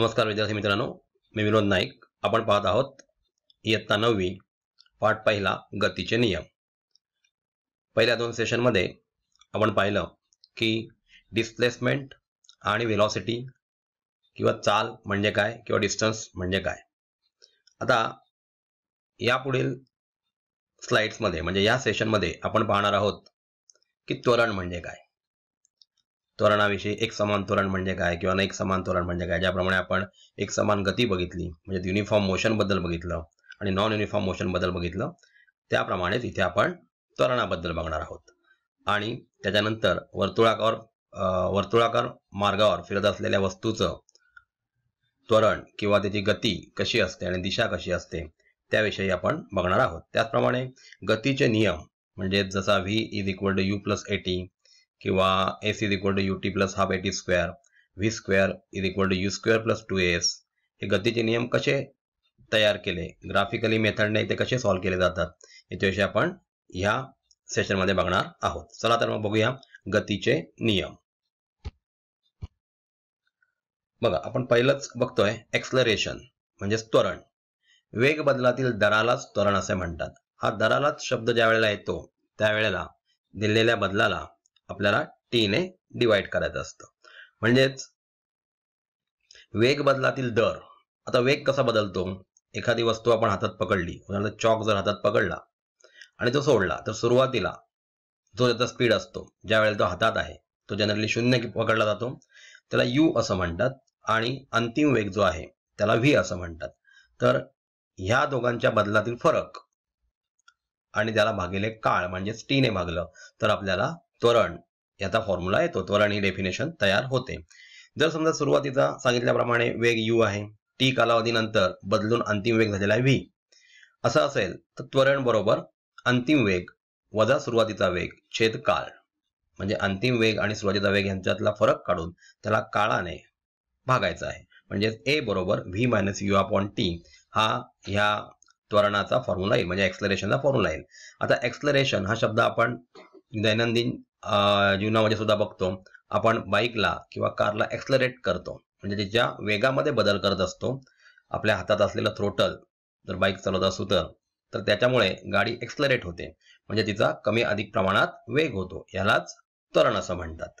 नमस्कार विद्यार्थी मित्रांनो मी विनोद नाईक आपण पाहत आहोत इयत्ता नववी पाठ पहिला गतीचे नियम पहिल्या दोन सेशनमध्ये आपण पाहिलं की डिस्प्लेसमेंट आणि व्हिलॉसिटी किंवा चाल म्हणजे काय किंवा डिस्टन्स म्हणजे काय आता यापुढील स्लाइड्समध्ये म्हणजे या सेशनमध्ये आपण पाहणार आहोत की त्वरण म्हणजे काय त्वरणाविषयी एक समान त्वरण म्हणजे काय किंवा एक समान त्वरण म्हणजे काय ज्याप्रमाणे आपण एक समान गती बघितली म्हणजे युनिफॉर्म मोशनबद्दल बघितलं आणि नॉन युनिफॉर्म मोशनबद्दल बघितलं त्याप्रमाणेच इथे आपण त्वरणाबद्दल बघणार आहोत आणि त्याच्यानंतर वर्तुळाकार वर्तुळाकार मार्गावर फिरत असलेल्या वस्तूचं त्वरण किंवा त्याची गती कशी असते आणि दिशा कशी असते त्याविषयी आपण बघणार आहोत त्याचप्रमाणे गतीचे नियम म्हणजे जसा v is equal to u plus a t किंवा s is equal to u t plus half a square v square is equal to u square plus two s हे गतीचे नियम कसे तयार केले ग्राफिकली मेथडने ते कसे सॉल्व्ह केले जातात याच्याविषयी आपण ह्या सेशनमध्ये बघणार आहोत चला तर मग बघूया गतीचे नियम बघा आपण पहिलंच बघतोय एक्सलरेशन म्हणजेच त्वरण वेग बदलातील दरालाच त्वरण असे म्हणतात हा दरालाच शब्द ज्या वेळेला येतो त्यावेळेला दिलेल्या बदलाला आपल्याला टी ने डिवाइड करायचं असतं म्हणजेच वेग बदलातील दर आता वेग कसा बदलतो एखादी वस्तू आपण हातात पकडली उदाहरणार्थ चॉक जर हातात पकडला आणि तो सोडला तर सुरुवातीला जो त्याचा स्पीड असतो ज्या वेळेला तो हातात आहे तो जनरली शून्य पकडला जातो त्याला यू असं म्हणतात आणि अंतिम वेग जो आहे त्याला व्ही असं म्हणतात तर ह्या दोघांच्या बदलातील फरक आणि त्याला भागिले काळ म्हणजेच टीने भागलं तर आपल्याला त्वरण याचा फॉर्म्युला येतो त्वरण ही डेफिनेशन तयार होते जर समजा सुरुवातीचा सांगितल्याप्रमाणे वेग यू आहे टी कालावधीनंतर बदलून अंतिम वेग झालेला आहे व्ही असं असेल तर त्वरण बरोबर अंतिम वेग वजा सुरुवातीचा वेग छेद काळ म्हणजे अंतिम वेग आणि सुरुवातीचा वेग यांच्यातला फरक काढून त्याला काळाने भागायचा आहे म्हणजेच ए बरोबर v minus u upon t हा ह्या त्वरणाचा फॉर्म्युला येईल म्हणजे एक्सलरेशनचा फॉर्म्युला येईल आता एक्सलरेशन हा शब्द आपण दैनंदिन जीवनामध्ये सुद्धा बघतो आपण बाईकला किंवा कारला एक्सलरेट करतो म्हणजे तिच्या वेगामध्ये बदल करत असतो आपल्या हातात असलेलं थ्रोटल जर बाईक चालवत असू तर त्याच्यामुळे गाडी एक्सलरेट होते म्हणजे तिचा कमी अधिक प्रमाणात वेग होतो यालाच त्वरण असं म्हणतात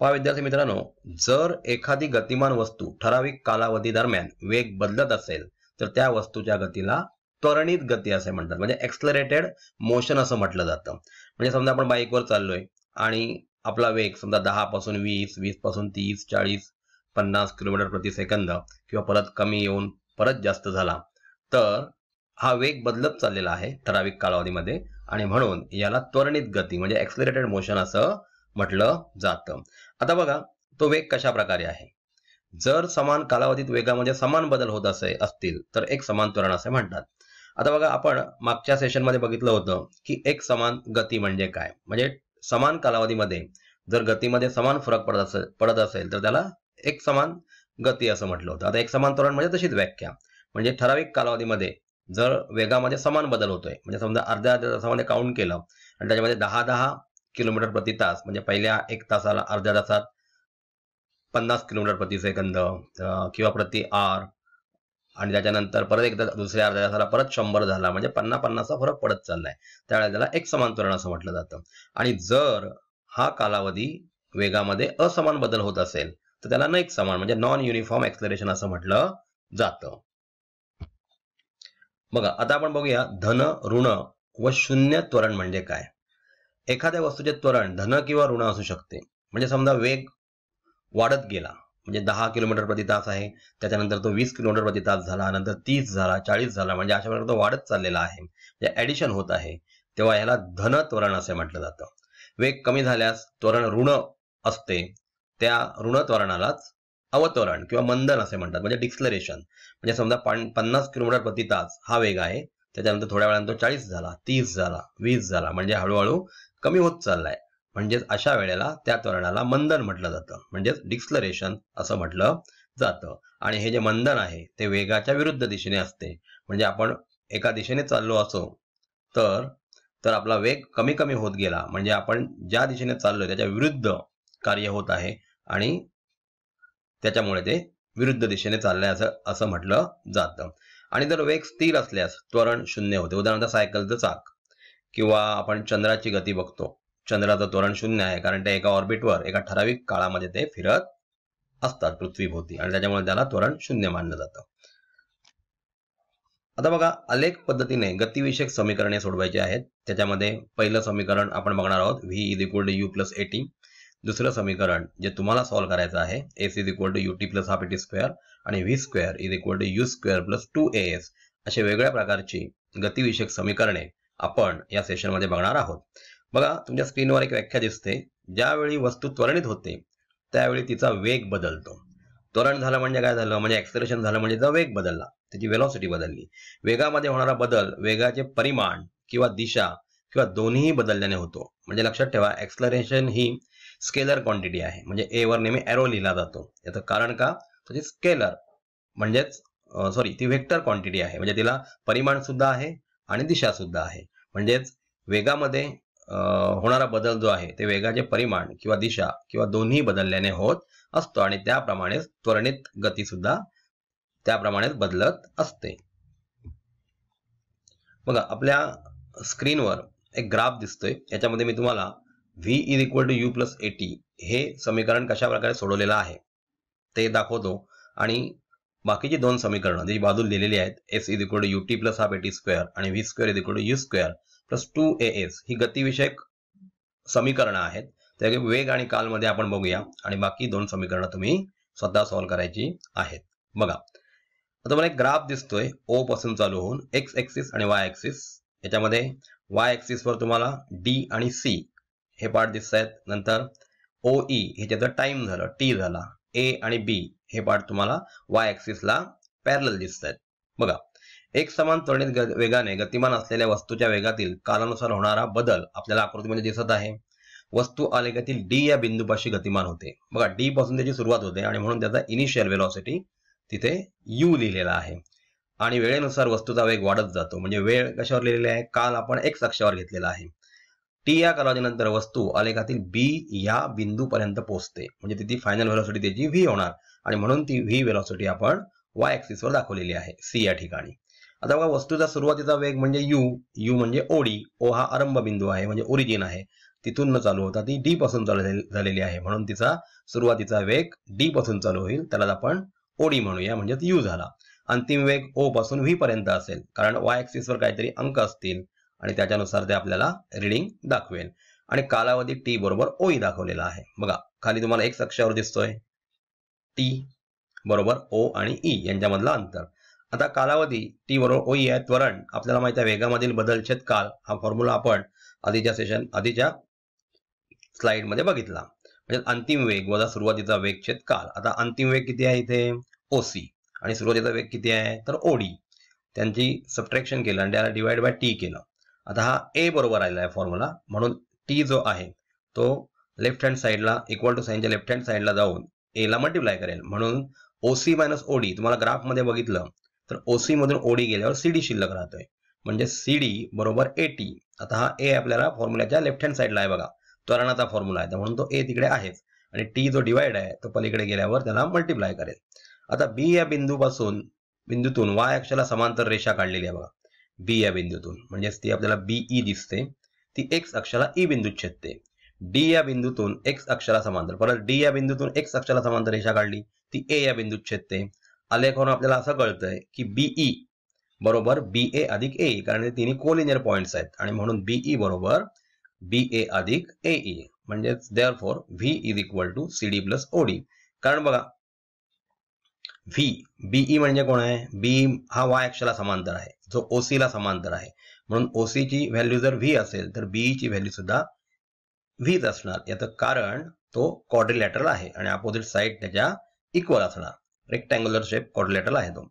पहा विद्यार्थी मित्रांनो जर एखादी गतिमान वस्तू ठराविक कालावधी दरम्यान वेग बदलत असेल तर त्या वस्तूच्या गतीला त्वरणित गती असे म्हणतात म्हणजे एक्सलरेटेड मोशन असं म्हटलं जातं म्हणजे समजा आपण बाईकवर चाललोय आणि आपला वेग समजा दहा पासून वीस वीस पासून तीस चाळीस पन्नास किलोमीटर प्रति सेकंद किंवा परत कमी येऊन परत जास्त झाला तर हा वेग बदलत चाललेला आहे ठराविक कालावधीमध्ये आणि म्हणून याला त्वरणित गती म्हणजे एक्सलेरेटेड मोशन असं म्हटलं जातं आता बघा तो वेग कशा प्रकारे आहे जर समान कालावधीत वेगामध्ये समान बदल होत असे असतील तर एक समान त्वरण असे म्हणतात आता बघा आपण मागच्या सेशनमध्ये बघितलं होतं की एक समान गती म्हणजे काय म्हणजे समान कालावधीमध्ये जर गतीमध्ये समान फरक पडत असेल पडत असेल तर त्याला एक समान गती असं म्हटलं होतं आता एक समान त्वरण म्हणजे तशीच व्याख्या म्हणजे ठराविक कालावधीमध्ये जर वेगामध्ये समान बदल होतोय म्हणजे समजा अर्ध्या अर्ध्या तासामध्ये काउंट केलं आणि त्याच्यामध्ये दहा दहा किलोमीटर प्रति तास म्हणजे पहिल्या एक तासाला अर्ध्या तासात पन्नास किलोमीटर प्रति सेकंद किंवा प्रति आर आणि त्याच्यानंतर परत एकदा दुसऱ्या अर्ध्या तासाला परत शंभर झाला म्हणजे पन्नास पन्नासचा फरक पडत चाललाय त्यावेळेला त्याला एक समान त्वरण असं म्हटलं जातं आणि जर हा कालावधी वेगामध्ये असमान बदल होत असेल तर त्याला न एक समान म्हणजे नॉन युनिफॉर्म एक्सप्लेरेशन असं म्हटलं जातं बघा आता आपण बघूया धन ऋण व शून्य त्वरण म्हणजे काय एखाद्या वस्तूचे त्वरण धन किंवा ऋण असू शकते म्हणजे समजा वेग वाढत गेला म्हणजे दहा किलोमीटर प्रति तास आहे त्याच्यानंतर तो वीस किलोमीटर प्रति तास झाला नंतर तीस झाला चाळीस झाला म्हणजे अशा प्रकारे तो वाढत चाललेला आहे म्हणजे ऍडिशन होत आहे तेव्हा ह्याला धन त्वरण असे म्हटलं जातं वेग कमी झाल्यास त्वरण ऋण असते त्या ऋण त्वरणालाच अवतरण किंवा मंदन असे म्हणतात म्हणजे डिक्सलरेशन म्हणजे समजा पन्नास किलोमीटर प्रति तास हा वेग आहे त्याच्यानंतर थोड्या वेळानंतर चाळीस झाला तीस झाला वीस झाला म्हणजे हळूहळू कमी होत चाललाय म्हणजेच अशा वेळेला त्या त्वरणाला मंदन म्हटलं जातं म्हणजेच डिक्सलरेशन असं म्हटलं जातं आणि हे जे मंदन आहे ते वेगाच्या विरुद्ध दिशेने असते म्हणजे आपण एका दिशेने चाललो असो तर तर आपला वेग कमी कमी होत गेला म्हणजे आपण ज्या दिशेने चाललो त्याच्या विरुद्ध कार्य होत आहे आणि त्याच्यामुळे ते विरुद्ध दिशेने चाललंय असं असं म्हटलं जातं आणि जर वेग स्थिर असल्यास त्वरण शून्य होते उदाहरणार्थ सायकलचं चाक किंवा आपण चंद्राची गती बघतो चंद्राचं त्वरण शून्य आहे कारण ते एका ऑर्बिटवर एका ठराविक काळामध्ये ते फिरत असतात पृथ्वीभोवती आणि त्याच्यामुळे त्याला त्वरण शून्य मानलं जातं आता बघा अलेख पद्धतीने गतिविषयक समीकरणे सोडवायची आहेत त्याच्यामध्ये पहिलं समीकरण आपण बघणार आहोत v is equal to u plus a t दुसरं समीकरण जे तुम्हाला सॉल्व्ह करायचं आहे s is equal to u t plus half a t square आणि v square is equal to u square plus two a s असे वेगळ्या प्रकारची गतिविषयक समीकरणे आपण या सेशनमध्ये बघणार आहोत बघा तुमच्या स्क्रीनवर एक व्याख्या दिसते ज्यावेळी वस्तू त्वरणित होते त्यावेळी तिचा वेग बदलतो त्वरण झालं म्हणजे काय झालं म्हणजे ॲक्सलेशन झालं म्हणजे जो वेग बदलला त्याची वेलॉसिटी बदलली वेगामध्ये होणारा बदल वेगाचे परिमाण किंवा दिशा किंवा दोन्हीही बदलल्याने होतो म्हणजे लक्षात ठेवा ॲक्सलरेशन ही स्केलर क्वांटिटी आहे म्हणजे ए वर नेहमी एरो लिहिला जातो याचं कारण का त्याची स्केलर म्हणजेच सॉरी ती व्हेक्टर क्वांटिटी आहे म्हणजे तिला परिमाण सुद्धा आहे आणि दिशा सुद्धा आहे म्हणजेच वेगामध्ये होणारा बदल जो आहे ते वेगाचे परिमाण किंवा दिशा किंवा दोन्ही बदलल्याने होत असतो आणि त्याप्रमाणेच त्वरणित गती सुद्धा त्याप्रमाणेच बदलत असते बघा आपल्या स्क्रीनवर एक ग्राफ दिसतोय याच्यामध्ये मी तुम्हाला v is equal to u plus a t हे समीकरण कशा प्रकारे सोडवलेलं आहे ते दाखवतो आणि बाकीची दोन समीकरणं जी बाजू लिहिलेली आहेत s is equal to u t plus half a t square आणि v square is equal to u square plus two a s ही गतीविषयक समीकरणं आहेत त्या वेग आणि कालमध्ये आपण बघूया आणि बाकी दोन समीकरणं तुम्ही स्वतः सॉल्व्ह करायची आहेत बघा आता मला एक ग्राफ दिसतोय ओ पासून चालू होऊन एक्स एक्सिस आणि वाय एक्सिस याच्यामध्ये वाय वर तुम्हाला डी आणि सी हे पार्ट दिसत आहेत नंतर ओ ई e हे त्याचं टाइम झालं टी झाला ए आणि बी हे पार्ट तुम्हाला वाय एक्सिसला पॅरल दिसत आहेत बघा एक समान त्वरित वेगाने गतिमान असलेल्या वस्तूच्या वेगातील कालानुसार होणारा बदल आपल्याला आकृतीमध्ये दिसत आहे वस्तू आलेखातील डी या बिंदूपाशी गतिमान होते बघा डी पासून त्याची सुरुवात होते आणि म्हणून त्याचा इनिशियल वेलॉसिटी तिथे यू लिहिलेला आहे आणि वेळेनुसार वस्तूचा वेग वाढत जातो म्हणजे वेळ कशावर लिहिलेला आहे काल आपण एक अक्षावर घेतलेला आहे टी या कालावधीनंतर वस्तू आलेखातील बी या बिंदूपर्यंत पोहोचते म्हणजे तिथे फायनल व्हेलॉसिटी त्याची व्ही होणार आणि म्हणून ती व्ही व्हेलॉसिटी आपण वाय वर दाखवलेली आहे सी या ठिकाणी आता बघा वस्तूचा सुरुवातीचा वेग म्हणजे यू यू म्हणजे ओडी ओ हा आरंभ बिंदू आहे म्हणजे ओरिजिन आहे तिथून न चालू होता ती डी पासून चालू झालेली आहे म्हणून तिचा सुरुवातीचा वेग डी पासून चालू होईल त्याला आपण ओडी म्हणूया म्हणजेच यू झाला अंतिम वेग ओ पासून व्ही पर्यंत असेल कारण वाय वर काहीतरी अंक असतील आणि त्याच्यानुसार ते आपल्याला रिडिंग दाखवेल आणि कालावधी टी बरोबर ओई दाखवलेला आहे बघा खाली तुम्हाला एक अक्षावर दिसतोय टी बरोबर ओ आणि ई e यांच्यामधला अंतर आता कालावधी टी बरोबर ओई आहे त्वरण आपल्याला माहिती आहे वेगामधील बदल छेद काल हा फॉर्म्युला आपण आधीच्या सेशन आधीच्या स्लाइडमध्ये बघितला म्हणजे अंतिम वेग वजा सुरुवातीचा वेग छेद काल आता अंतिम वेग किती आहे इथे ओसी आणि सुरुवातीचा वेग किती आहे तर ओडी त्यांची सबट्रॅक्शन केलं आणि त्याला डिवाइड बाय टी केलं आता हा ए बरोबर आलेला आहे फॉर्म्युला म्हणून टी जो आहे तो लेफ्ट हँड साईडला इक्वल टू साईनच्या लेफ्ट हँड साईडला जाऊन एला मल्टिप्लाय करेल म्हणून ओसी मायनस ओडी तुम्हाला ग्राफमध्ये बघितलं तर ओसी मधून ओडी गेल्यावर सीडी शिल्लक राहतोय म्हणजे सीडी बरोबर एटी आता हा ए आपल्याला फॉर्म्युलाच्या लेफ्ट हँड साईडला आहे बघा त्वरणाचा फॉर्म्युला आहे म्हणून तो ए तिकडे आहेच आणि टी जो डिवाइड आहे तो पलीकडे गेल्यावर त्याला मल्टिप्लाय करेल आता बी या बिंदूपासून बिंदूतून वाय अक्षाला समांतर रेषा काढलेली आहे बघा बी या बिंदूतून म्हणजेच ती आपल्याला बीई e दिसते ती एक्स अक्षाला ई e बिंदूत छेदते डी या बिंदूतून एक्स अक्षाला समांतर परत डी या बिंदूतून एक्स अक्षाला समांतर रेषा काढली ती ए या बिंदूत छेदते आलेखावरून आपल्याला असं कळतंय की बीई e बरोबर बी ए अधिक ए कारण तिन्ही कोलिनियर पॉईंट्स आहेत आणि म्हणून बीई e बरोबर बी ए अधिक ए e. म्हणजेच there four v is equal to C D plus OD कारण बघा व्ही बीई म्हणजे कोण आहे बी हा वाय अक्षला समांतर आहे जो ओसी ला समांतर आहे म्हणून ओसी ची व्हॅल्यू जर व्ही असेल तर बीई ची व्हॅल्यू सुद्धा व्हीच असणार याच कारण तो क्वाड्रिलॅटरल आहे आणि अपोजिट साईड त्याच्या इक्वल असणार रेक्टँग्युलर शेप कॉर्डिलेटरल आहे तो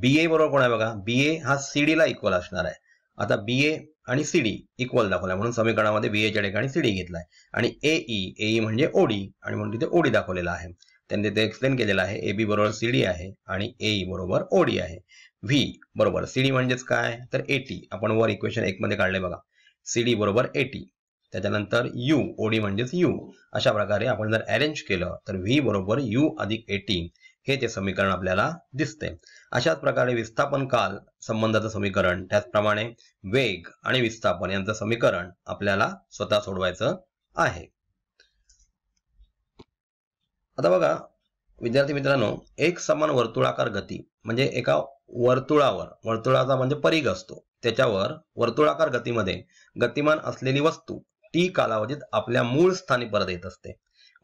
बी ए बरोबर कोण आहे बघा बी ए हा सीडीला ला इक्वल असणार आहे आता बी ए आणि सीडी इक्वल दाखवलाय म्हणून समीकरणामध्ये बी एच्या ठिकाणी सीडी घेतलाय आणि ए ई ए ई म्हणजे ओडी आणि म्हणून तिथे ओडी दाखवलेला आहे त्यांनी तिथे एक्सप्लेन केलेलं आहे ए बी बरोबर सीडी आहे आणि ए e बरोबर ओडी आहे व्ही बरोबर सीडी म्हणजेच काय तर एटी आपण वर इक्वेशन एक मध्ये काढले बघा सीडी बरोबर एटी त्याच्यानंतर यू ओडी म्हणजेच यू अशा प्रकारे आपण जर अरेंज केलं तर व्ही बरोबर यू अधिक एटी हे ते समीकरण आपल्याला दिसते अशाच प्रकारे विस्थापन काल संबंधाचं समीकरण त्याचप्रमाणे वेग आणि विस्थापन यांचं समीकरण आपल्याला स्वतः सोडवायचं आहे आता बघा विद्यार्थी मित्रांनो एक समान वर्तुळाकार गती म्हणजे एका वर्तुळावर वर्तुळाचा म्हणजे परिघ असतो त्याच्यावर वर्तुळाकार गतीमध्ये गतिमान असलेली वस्तू टी कालावधीत आपल्या मूळ स्थानी परत येत असते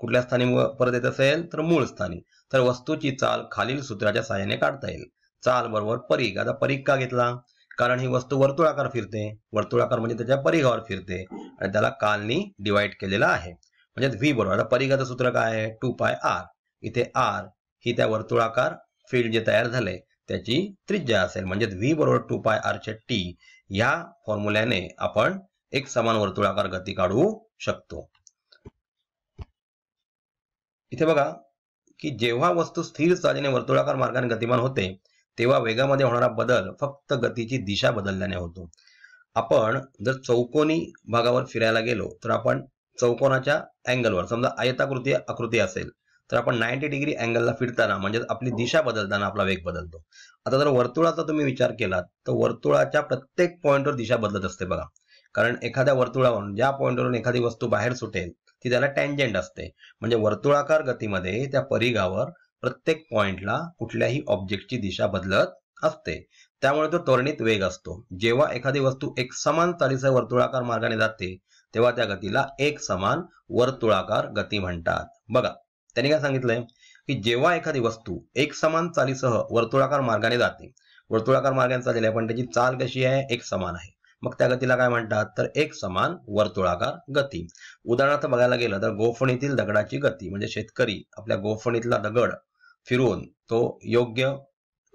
कुठल्या स्थानी परत येत असेल तर मूळ स्थानी तर वस्तूची चाल खालील सूत्राच्या सहाय्याने काढता येईल चाल बरोबर परीघ आता परीघ का घेतला कारण ही वस्तू वर्तुळाकार फिरते वर्तुळाकार म्हणजे त्याच्या परिघावर फिरते आणि त्याला कालनी डिवाइड केलेला आहे म्हणजे व्ही बरोबर आता परिघाचं सूत्र काय आहे टू पाय आर इथे आर ही त्या वर्तुळाकार फील्ड जे तयार झाले त्याची त्रिज्या असेल म्हणजे व्ही बरोबर टू पाय आरच्या टी या फॉर्म्युल्याने आपण एक समान वर्तुळाकार गती काढू शकतो इथे बघा की जेव्हा वस्तू स्थिर चालीने वर्तुळाकार मार्गाने गतिमान होते तेव्हा वेगामध्ये होणारा बदल फक्त गतीची दिशा बदलल्याने होतो आपण जर चौकोनी भागावर फिरायला गेलो तर आपण चौकोनाच्या अँगलवर समजा आयताकृती आकृती असेल तर आपण नाईन्टी डिग्री अँगलला फिरताना म्हणजे आपली दिशा बदलताना आपला वेग बदलतो आता जर वर्तुळाचा तुम्ही विचार केलात तर वर्तुळाच्या प्रत्येक पॉईंटवर दिशा बदलत असते बघा कारण एखाद्या वर्तुळावरून ज्या पॉईंटवरून एखादी वस्तू बाहेर सुटेल ती त्याला टँजेंट असते म्हणजे वर्तुळाकार गतीमध्ये त्या परिघावर प्रत्येक पॉइंटला कुठल्याही ऑब्जेक्टची दिशा बदलत असते त्यामुळे तो त्वरणित वेग असतो जेव्हा एखादी वस्तू एक समान चालीचा वर्तुळाकार मार्गाने जाते तेव्हा त्या गतीला एक समान वर्तुळाकार गती म्हणतात बघा त्यांनी काय सांगितलंय की जेव्हा एखादी वस्तू एक समान चालीसह वर्तुळाकार मार्गाने जाते वर्तुळाकार मार्गाने चाललेली आहे पण त्याची चाल कशी आहे एक समान आहे मग त्या गतीला काय म्हणतात तर एक समान वर्तुळाकार गती उदाहरणार्थ बघायला गेलं तर गोफणीतील दगडाची गती म्हणजे शेतकरी आपल्या गोफणीतला दगड फिरवून तो योग्य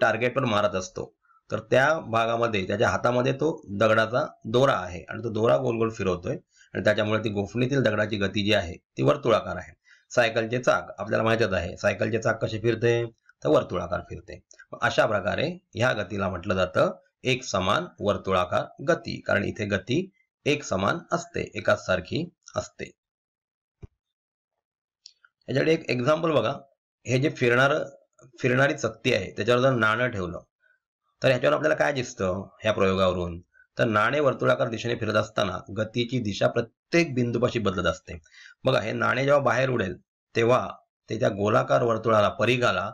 टार्गेटवर मारत असतो तर त्या भागामध्ये त्याच्या हातामध्ये तो दगडाचा दोरा आहे आणि तो दोरा गोल गोल फिरवतोय आणि त्याच्यामुळे ती गोफणीतील दगडाची गती जी आहे ती वर्तुळाकार आहे सायकलचे चाक आपल्याला माहितच आहे सायकलचे चाक कसे फिरते तर वर्तुळाकार फिरते अशा प्रकारे ह्या गतीला म्हटलं जातं एक समान वर्तुळाकार गती कारण इथे गती एक समान असते एकाच सारखी असते याच्याकडे एक एक्झाम्पल बघा हे जे फिरणार फिरणारी चकती आहे त्याच्यावर जर नाणं ठेवलं तर ह्याच्यावर आपल्याला काय दिसतं ह्या प्रयोगावरून तर नाणे वर्तुळाकार दिशेने फिरत असताना गतीची दिशा प्रत्येक बिंदूपाशी बदलत असते बघा हे नाणे जेव्हा बाहेर उडेल तेव्हा ते त्या गोलाकार वर्तुळाला परिघाला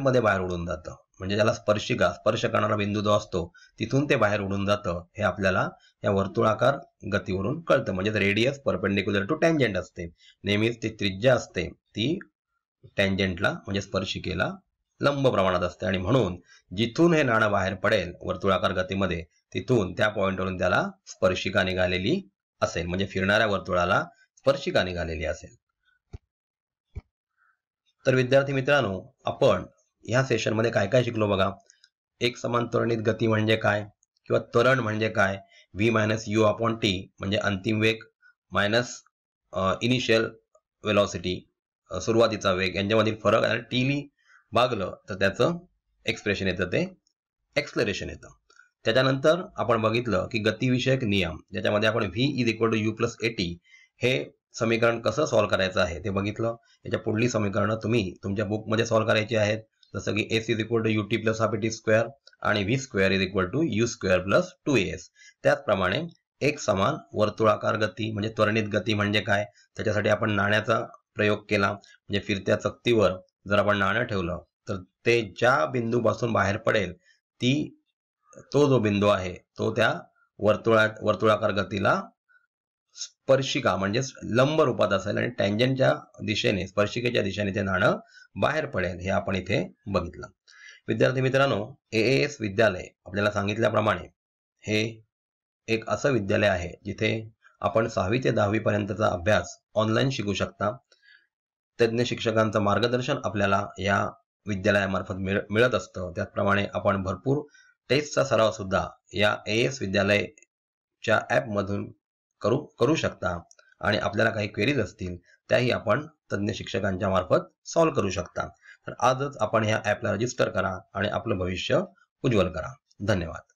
मध्ये बाहेर उडून जातं म्हणजे ज्याला स्पर्शिका स्पर्श करणारा बिंदू जो असतो तिथून ते बाहेर उडून जातं हे आपल्याला या वर्तुळाकार गतीवरून कळतं म्हणजे रेडियस परपेंडिक्युलर टू टँजेंट असते नेहमीच ती त्रिज्या असते ती टँजेंटला म्हणजे स्पर्शिकेला लंब प्रमाणात असते आणि म्हणून जिथून हे नाणं बाहेर पडेल वर्तुळाकार गतीमध्ये तिथून त्या पॉइंटवरून त्याला स्पर्शिका निघालेली असेल म्हणजे फिरणाऱ्या वर्तुळाला स्पर्शिका निघालेली असेल तर विद्यार्थी मित्रांनो आपण या सेशनमध्ये काय काय शिकलो बघा एक समान त्वरणित गती म्हणजे काय किंवा त्वरण म्हणजे काय v minus u upon t म्हणजे अंतिम वेग मायनस इनिशियल वेलॉसिटी सुरुवातीचा वेग यांच्यामधील फरक आणि टीली भागलं तर त्याचं एक्सप्रेशन येतं ते एक्सप्लेरेशन येतं त्याच्यानंतर आपण बघितलं की गतीविषयक नियम ज्याच्यामध्ये आपण v is equal to u plus t हे समीकरण कसं सॉल्व्ह करायचं आहे ते बघितलं याच्या पुढली समीकरणं तुम्ही तुमच्या बुकमध्ये सॉल्व्ह करायची आहेत जसं की s is equal to u t plus half t square आणि v square is equal to u square plus two s त्याचप्रमाणे एक समान वर्तुळाकार गती म्हणजे त्वरणित गती म्हणजे काय त्याच्यासाठी आपण नाण्याचा प्रयोग केला म्हणजे फिरत्या चक्तीवर जर आपण नाणं ठेवलं तर ते ज्या बिंदूपासून बाहेर पडेल ती तो जो बिंदू आहे तो त्या वर्तुळा वर्तुळाकार गतीला स्पर्शिका म्हणजे लंब रूपात असेल आणि टँजनच्या दिशेने स्पर्शिकेच्या दिशेने ते नाणं बाहेर पडेल हे आपण इथे बघितलं विद्यार्थी मित्रांनो ए एस विद्यालय आपल्याला सांगितल्याप्रमाणे हे एक असं विद्यालय आहे जिथे आपण सहावी ते दहावी पर्यंतचा अभ्यास ऑनलाईन शिकू शकता तज्ञ शिक्षकांचं मार्गदर्शन आपल्याला या विद्यालयामार्फत मिळ मिळत असतं त्याचप्रमाणे आपण भरपूर टेस्टचा सराव सुद्धा या ए एस विद्यालयच्या ॲपमधून करू करू शकता आणि आपल्याला काही क्वेरीज असतील त्याही आपण तज्ञ शिक्षकांच्या मार्फत सॉल्व्ह करू शकता तर आजच आपण ह्या ॲपला रजिस्टर करा आणि आपलं भविष्य उज्ज्वल करा धन्यवाद